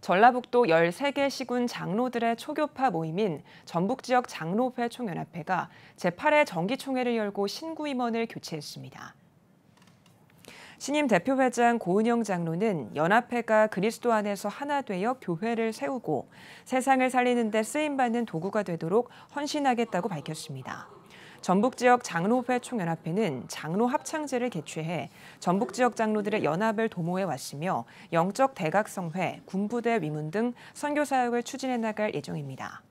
전라북도 13개 시군 장로들의 초교파 모임인 전북지역 장로회 총연합회가 제8회 정기총회를 열고 신구 임원을 교체했습니다. 신임 대표회장 고은영 장로는 연합회가 그리스도 안에서 하나 되어 교회를 세우고 세상을 살리는 데 쓰임받는 도구가 되도록 헌신하겠다고 밝혔습니다. 전북 지역 장로회 총연합회는 장로 합창제를 개최해 전북 지역 장로들의 연합을 도모해 왔으며 영적 대각성회, 군부대 위문 등 선교 사역을 추진해 나갈 예정입니다.